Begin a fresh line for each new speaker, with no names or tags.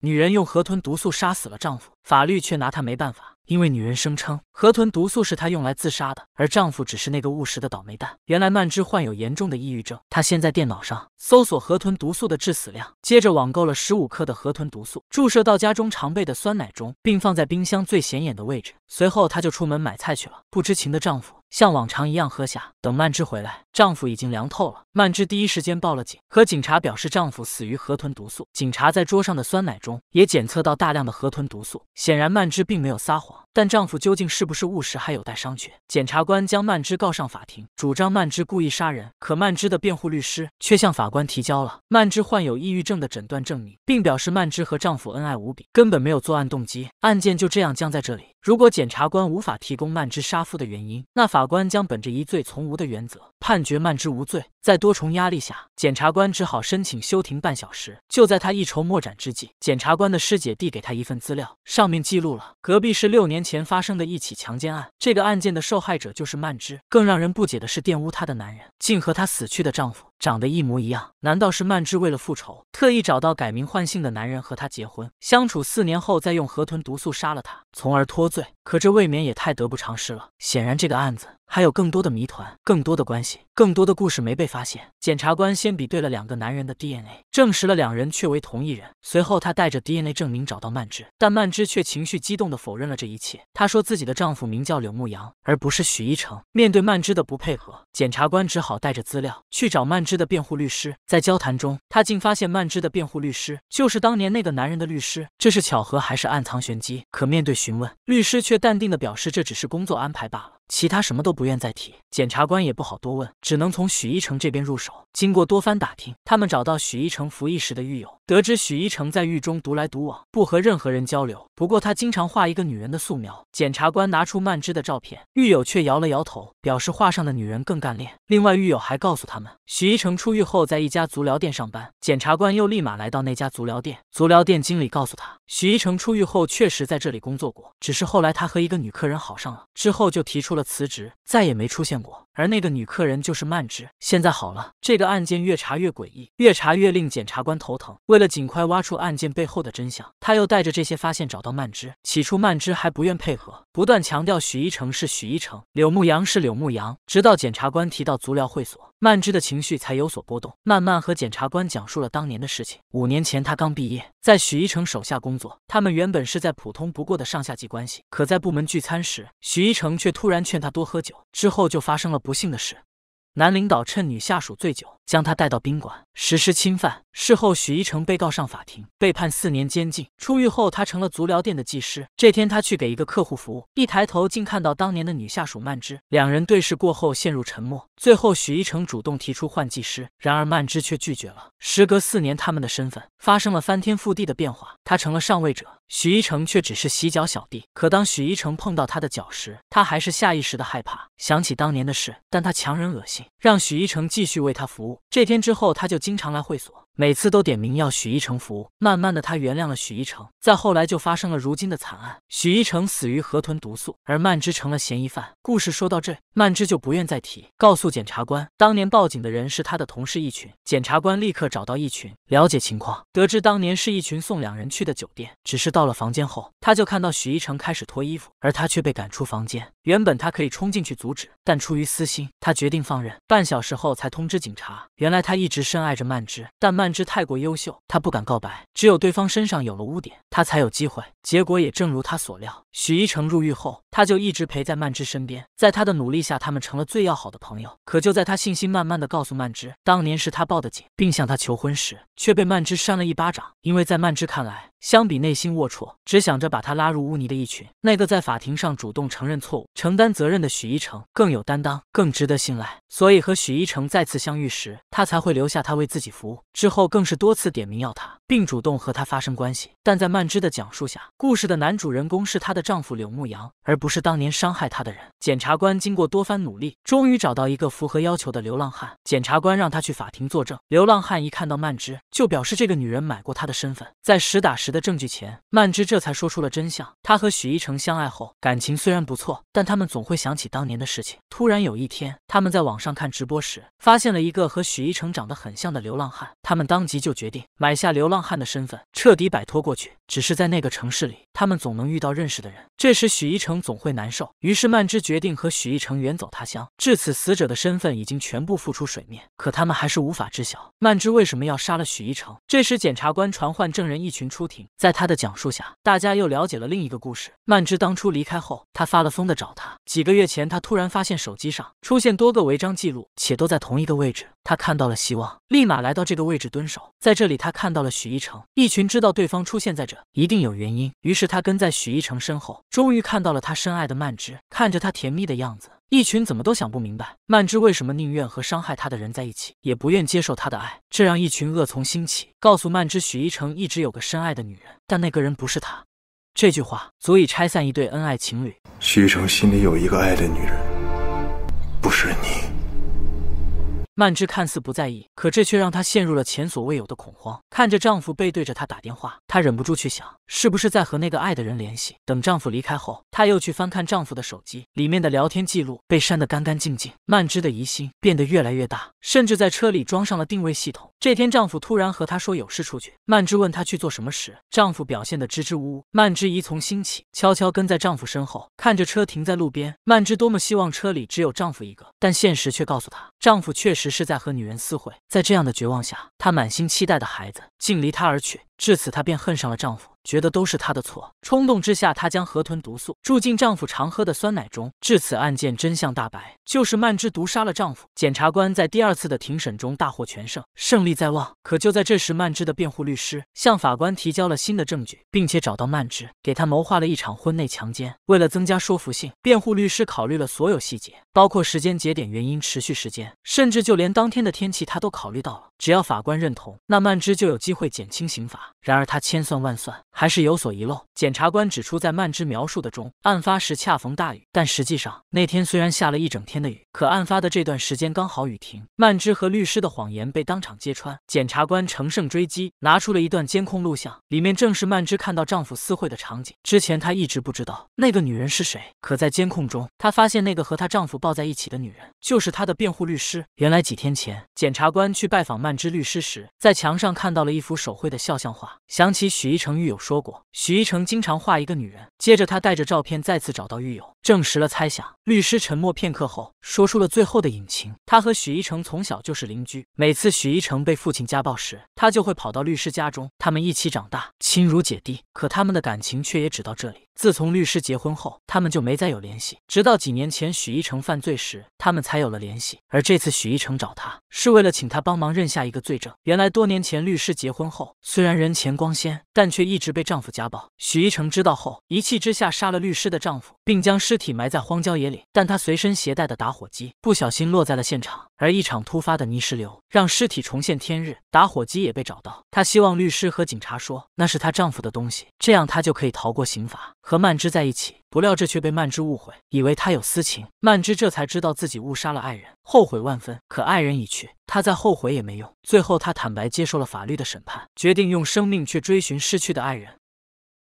女人用河豚毒素杀死了丈夫，法律却拿她没办法。因为女人声称河豚毒素是她用来自杀的，而丈夫只是那个误食的倒霉蛋。原来曼芝患有严重的抑郁症，她先在电脑上搜索河豚毒素的致死量，接着网购了十五克的河豚毒素，注射到家中常备的酸奶中，并放在冰箱最显眼的位置。随后她就出门买菜去了。不知情的丈夫像往常一样喝下，等曼芝回来，丈夫已经凉透了。曼芝第一时间报了警，和警察表示丈夫死于河豚毒素。警察在桌上的酸奶中也检测到大量的河豚毒素，显然曼芝并没有撒谎。more. 但丈夫究竟是不是误食还有待商榷。检察官将曼芝告上法庭，主张曼芝故意杀人。可曼芝的辩护律师却向法官提交了曼芝患有抑郁症的诊断证明，并表示曼芝和丈夫恩爱无比，根本没有作案动机。案件就这样僵在这里。如果检察官无法提供曼芝杀夫的原因，那法官将本着疑罪从无的原则判决曼芝无罪。在多重压力下，检察官只好申请休庭半小时。就在他一筹莫展之际，检察官的师姐递给他一份资料，上面记录了隔壁是六年。前发生的一起强奸案，这个案件的受害者就是曼芝。更让人不解的是，玷污她的男人竟和她死去的丈夫。长得一模一样，难道是曼芝为了复仇，特意找到改名换姓的男人和他结婚，相处四年后再用河豚毒素杀了他，从而脱罪？可这未免也太得不偿失了。显然，这个案子还有更多的谜团、更多的关系、更多的故事没被发现。检察官先比对了两个男人的 DNA，证实了两人确为同一人。随后，他带着 DNA 证明找到曼芝，但曼芝却情绪激动地否认了这一切。她说自己的丈夫名叫柳牧阳，而不是许一成。面对曼芝的不配合，检察官只好带着资料去找曼。芝的辩护律师在交谈中，他竟发现曼芝的辩护律师就是当年那个男人的律师，这是巧合还是暗藏玄机？可面对询问，律师却淡定地表示这只是工作安排罢了。其他什么都不愿再提，检察官也不好多问，只能从许一成这边入手。经过多番打听，他们找到许一成服役时的狱友，得知许一成在狱中独来独往，不和任何人交流。不过他经常画一个女人的素描。检察官拿出曼芝的照片，狱友却摇了摇头，表示画上的女人更干练。另外，狱友还告诉他们，许一成出狱后在一家足疗店上班。检察官又立马来到那家足疗店，足疗店经理告诉他。许一成出狱后确实在这里工作过，只是后来他和一个女客人好上了，之后就提出了辞职，再也没出现过。而那个女客人就是曼芝。现在好了，这个案件越查越诡异，越查越令检察官头疼。为了尽快挖出案件背后的真相，他又带着这些发现找到曼芝。起初曼芝还不愿配合，不断强调许一成是许一成，柳牧阳是柳牧阳，直到检察官提到足疗会所。曼芝的情绪才有所波动，慢慢和检察官讲述了当年的事情。五年前，他刚毕业，在许一成手下工作。他们原本是在普通不过的上下级关系，可在部门聚餐时，许一成却突然劝他多喝酒，之后就发生了不幸的事。男领导趁女下属醉酒。将他带到宾馆实施侵犯，事后许一成被告上法庭，被判四年监禁。出狱后，他成了足疗店的技师。这天，他去给一个客户服务，一抬头竟看到当年的女下属曼芝。两人对视过后，陷入沉默。最后，许一成主动提出换技师，然而曼芝却拒绝了。时隔四年，他们的身份发生了翻天覆地的变化。他成了上位者，许一成却只是洗脚小弟。可当许一成碰到他的脚时，他还是下意识的害怕，想起当年的事，但他强忍恶心，让许一成继续为他服务。这天之后，他就经常来会所。每次都点名要许一成服，慢慢的他原谅了许一成，再后来就发生了如今的惨案，许一成死于河豚毒素，而曼芝成了嫌疑犯。故事说到这，曼芝就不愿再提，告诉检察官，当年报警的人是他的同事一群。检察官立刻找到一群了解情况，得知当年是一群送两人去的酒店，只是到了房间后，他就看到许一成开始脱衣服，而他却被赶出房间。原本他可以冲进去阻止，但出于私心，他决定放任。半小时后才通知警察，原来他一直深爱着曼芝，但曼。但知太过优秀，他不敢告白。只有对方身上有了污点，他才有机会。结果也正如他所料，许一成入狱后。他就一直陪在曼芝身边，在他的努力下，他们成了最要好的朋友。可就在他信心满满的告诉曼芝，当年是他报的警，并向她求婚时，却被曼芝扇了一巴掌。因为在曼芝看来，相比内心龌龊，只想着把她拉入污泥的一群，那个在法庭上主动承认错误、承担责任的许一成更有担当，更值得信赖。所以和许一成再次相遇时，他才会留下他为自己服务。之后更是多次点名要他，并主动和他发生关系。但在曼芝的讲述下，故事的男主人公是她的丈夫柳牧阳，而不。不是当年伤害他的人。检察官经过多番努力，终于找到一个符合要求的流浪汉。检察官让他去法庭作证。流浪汉一看到曼芝，就表示这个女人买过他的身份。在实打实的证据前，曼芝这才说出了真相。他和许一成相爱后，感情虽然不错，但他们总会想起当年的事情。突然有一天，他们在网上看直播时，发现了一个和许一成长得很像的流浪汉。他们当即就决定买下流浪汉的身份，彻底摆脱过去。只是在那个城市里，他们总能遇到认识的人。这时，许一成总。会难受，于是曼芝决定和许一成远走他乡。至此，死者的身份已经全部浮出水面，可他们还是无法知晓曼芝为什么要杀了许一成。这时，检察官传唤证人一群出庭，在他的讲述下，大家又了解了另一个故事。曼芝当初离开后，他发了疯的找他。几个月前，他突然发现手机上出现多个违章记录，且都在同一个位置，他看到了希望。立马来到这个位置蹲守，在这里他看到了许一成。一群知道对方出现在这一定有原因，于是他跟在许一成身后，终于看到了他深爱的曼芝。看着他甜蜜的样子，一群怎么都想不明白曼芝为什么宁愿和伤害他的人在一起，也不愿接受他的爱。这让一群恶从心起，告诉曼芝许一成一直有个深爱的女人，但那个人不是他。这句话足以拆散一对恩爱情侣。许一成心里有一个爱的女人。曼芝看似不在意，可这却让她陷入了前所未有的恐慌。看着丈夫背对着她打电话，她忍不住去想。是不是在和那个爱的人联系？等丈夫离开后，她又去翻看丈夫的手机里面的聊天记录，被删得干干净净。曼芝的疑心变得越来越大，甚至在车里装上了定位系统。这天，丈夫突然和她说有事出去。曼芝问她去做什么时，丈夫表现得支支吾吾。曼芝疑从心起，悄悄跟在丈夫身后，看着车停在路边。曼芝多么希望车里只有丈夫一个，但现实却告诉她，丈夫确实是在和女人私会。在这样的绝望下，她满心期待的孩子竟离她而去。至此，她便恨上了丈夫。觉得都是他的错，冲动之下，她将河豚毒素注进丈夫常喝的酸奶中。至此，案件真相大白，就是曼芝毒杀了丈夫。检察官在第二次的庭审中大获全胜，胜利在望。可就在这时，曼芝的辩护律师向法官提交了新的证据，并且找到曼芝，给她谋划了一场婚内强奸。为了增加说服性，辩护律师考虑了所有细节，包括时间节点、原因、持续时间，甚至就连当天的天气他都考虑到了。只要法官认同，那曼芝就有机会减轻刑罚。然而，他千算万算。还是有所遗漏。检察官指出，在曼芝描述的中，案发时恰逢大雨，但实际上那天虽然下了一整天的雨，可案发的这段时间刚好雨停。曼芝和律师的谎言被当场揭穿。检察官乘胜追击，拿出了一段监控录像，里面正是曼芝看到丈夫私会的场景。之前她一直不知道那个女人是谁，可在监控中，她发现那个和她丈夫抱在一起的女人就是她的辩护律师。原来几天前，检察官去拜访曼芝律师时，在墙上看到了一幅手绘的肖像画，想起许一成狱友。说过，许一成经常画一个女人。接着，他带着照片再次找到狱友，证实了猜想。律师沉默片刻后，说出了最后的隐情：他和许一成从小就是邻居，每次许一成被父亲家暴时，他就会跑到律师家中。他们一起长大，亲如姐弟，可他们的感情却也只到这里。自从律师结婚后，他们就没再有联系，直到几年前许一成犯罪时，他们才有了联系。而这次许一成找他，是为了请他帮忙认下一个罪证。原来多年前律师结婚后，虽然人前光鲜，但却一直被丈夫家暴。许一成知道后，一气之下杀了律师的丈夫，并将尸体埋在荒郊野岭。但他随身携带的打火机不小心落在了现场。而一场突发的泥石流让尸体重现天日，打火机也被找到。她希望律师和警察说那是她丈夫的东西，这样她就可以逃过刑罚，和曼芝在一起。不料这却被曼芝误会，以为她有私情。曼芝这才知道自己误杀了爱人，后悔万分。可爱人已去，她再后悔也没用。最后她坦白接受了法律的审判，决定用生命去追寻失去的爱人。